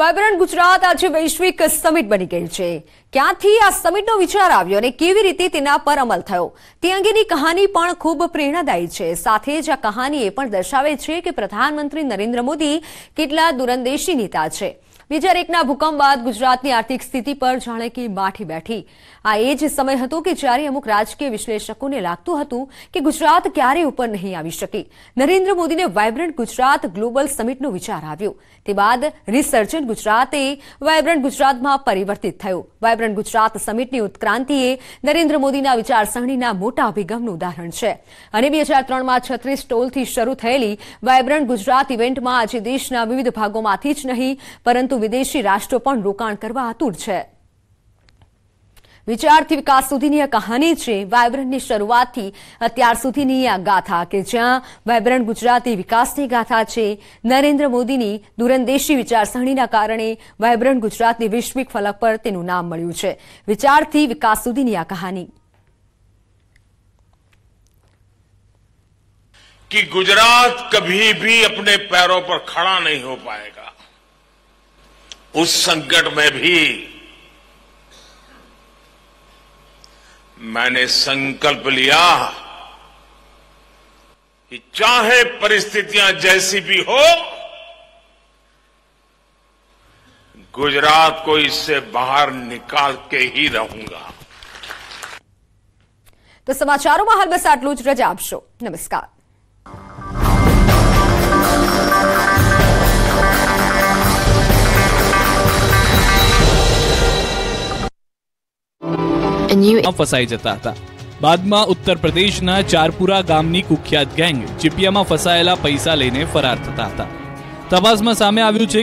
vibrant Gujarat આજે વૈશ્વિક summit બની ગઈ છે ક્યાંથી આ સમિટનો વિચાર આવ્યો અને કેવી રીતે તેના પર અમલ થયો તે અંગેની કહાની પણ ખૂબ પ્રેરણાદાયી છે સાથે જ આ કહાની એ પણ દર્શાવે છે કે પ્રધાનમંત્રી નરેન્દ્ર મોદી કેટલા દૂરંદેશી નેતા છે બે હજાર એકના ભૂકંપ બાદ ગુજરાતની આર્થિક સ્થિતિ પર જાણે કે માઠી બેઠી આ એ જ સમય હતો કે જ્યારે અમુક રાજકીય વિશ્લેષકોને લાગતું હતું કે ગુજરાત ક્યારે ઉપર નહીં આવી શકે નરેન્દ્ર મોદીને વાયબ્રન્ટ ગુજરાત ગ્લોબલ સમિટનો વિચાર આવ્યો તે બાદ રિસર્જન ગુજરાતે વાયબ્રન્ટ ગુજરાતમાં પરિવર્તિત થયું વાયબ્રન્ટ ગુજરાત સમિટની ઉત્ક્રાંતિએ નરેન્દ્ર મોદીના વિચારસરણીના મોટા અભિગમનું ઉદાહરણ છે અને બે હજાર ત્રણમાં છત્રીસ ટોલથી શરૂ થયેલી વાયબ્રન્ટ ગુજરાત ઇવેન્ટમાં આજે દેશના વિવિધ ભાગોમાંથી જ નહીં પરંતુ વિદેશી રાષ્ટ્રો પણ રોકાણ કરવા आतुर છે વિચાર થી વિકાસ સુધીની આ કહાની છે વાઇબ્રન્ટની શરૂઆતથી અત્યાર સુધીની આ ગાથા કે જ્યાં વાઇબ્રન્ટ ગુજરાતી વિકાસની ગાથા છે નરેન્દ્ર મોદીની દૂરંદેશી વિચાર સહણીના કારણે વાઇબ્રન્ટ ગુજરાતને વૈશ્વિક ફલક પર તેનું નામ મળ્યું છે વિચાર થી વિકાસ સુધીની આ કહાની કે ગુજરાત કبھی ભી apne pairon par khada nahi ho payega उस संकट में भी मैंने संकल्प लिया कि चाहे परिस्थितियां जैसी भी हो गुजरात को इससे बाहर निकाल के ही रहूंगा तो समाचारों में हर बस आटलूज रजा आपशो नमस्कार ફસાઈ જતા હતા બાદમાં ઉત્તર પ્રદેશના ચારપુરા ગામની કુખ્યાત ગેંગ ચીપિયામાં ફસાયેલા પૈસા લઈને ફરાર થતા હતા તપાસમાં સામે આવ્યું છે